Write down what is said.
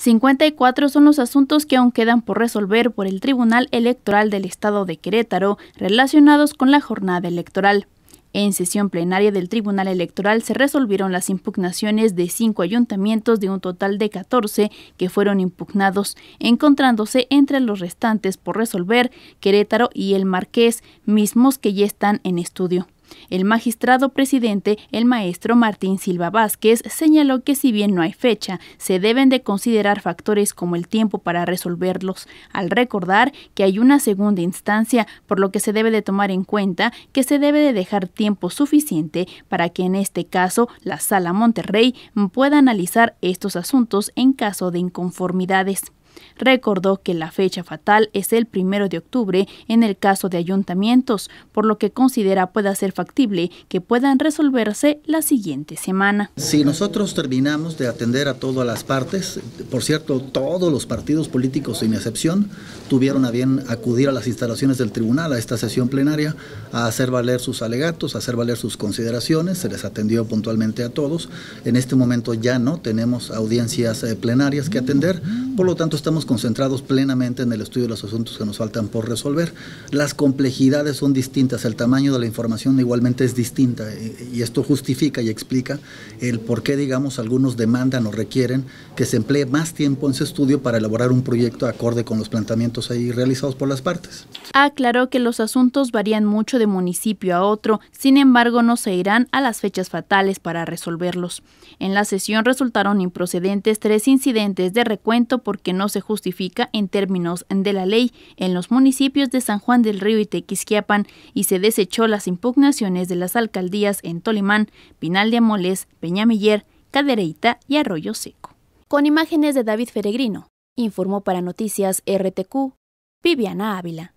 54 son los asuntos que aún quedan por resolver por el Tribunal Electoral del Estado de Querétaro relacionados con la jornada electoral. En sesión plenaria del Tribunal Electoral se resolvieron las impugnaciones de cinco ayuntamientos de un total de 14 que fueron impugnados, encontrándose entre los restantes por resolver Querétaro y el Marqués, mismos que ya están en estudio. El magistrado presidente, el maestro Martín Silva Vázquez, señaló que si bien no hay fecha, se deben de considerar factores como el tiempo para resolverlos, al recordar que hay una segunda instancia, por lo que se debe de tomar en cuenta que se debe de dejar tiempo suficiente para que en este caso la Sala Monterrey pueda analizar estos asuntos en caso de inconformidades. Recordó que la fecha fatal es el primero de octubre en el caso de ayuntamientos, por lo que considera pueda ser factible que puedan resolverse la siguiente semana. Si nosotros terminamos de atender a todas las partes, por cierto, todos los partidos políticos sin excepción tuvieron a bien acudir a las instalaciones del tribunal a esta sesión plenaria a hacer valer sus alegatos, a hacer valer sus consideraciones, se les atendió puntualmente a todos. En este momento ya no tenemos audiencias eh, plenarias que atender, por lo tanto, estamos concentrados plenamente en el estudio de los asuntos que nos faltan por resolver. Las complejidades son distintas, el tamaño de la información igualmente es distinta y esto justifica y explica el por qué, digamos, algunos demandan o requieren que se emplee más tiempo en ese estudio para elaborar un proyecto acorde con los planteamientos ahí realizados por las partes. Aclaró que los asuntos varían mucho de municipio a otro, sin embargo no se irán a las fechas fatales para resolverlos. En la sesión resultaron improcedentes tres incidentes de recuento porque no se justifica en términos de la ley en los municipios de San Juan del Río y Tequisquiapan y se desechó las impugnaciones de las alcaldías en Tolimán, Pinal de Amoles, Peñamiller, Cadereyta y Arroyo Seco. Con imágenes de David Feregrino, informó para Noticias RTQ, Viviana Ávila.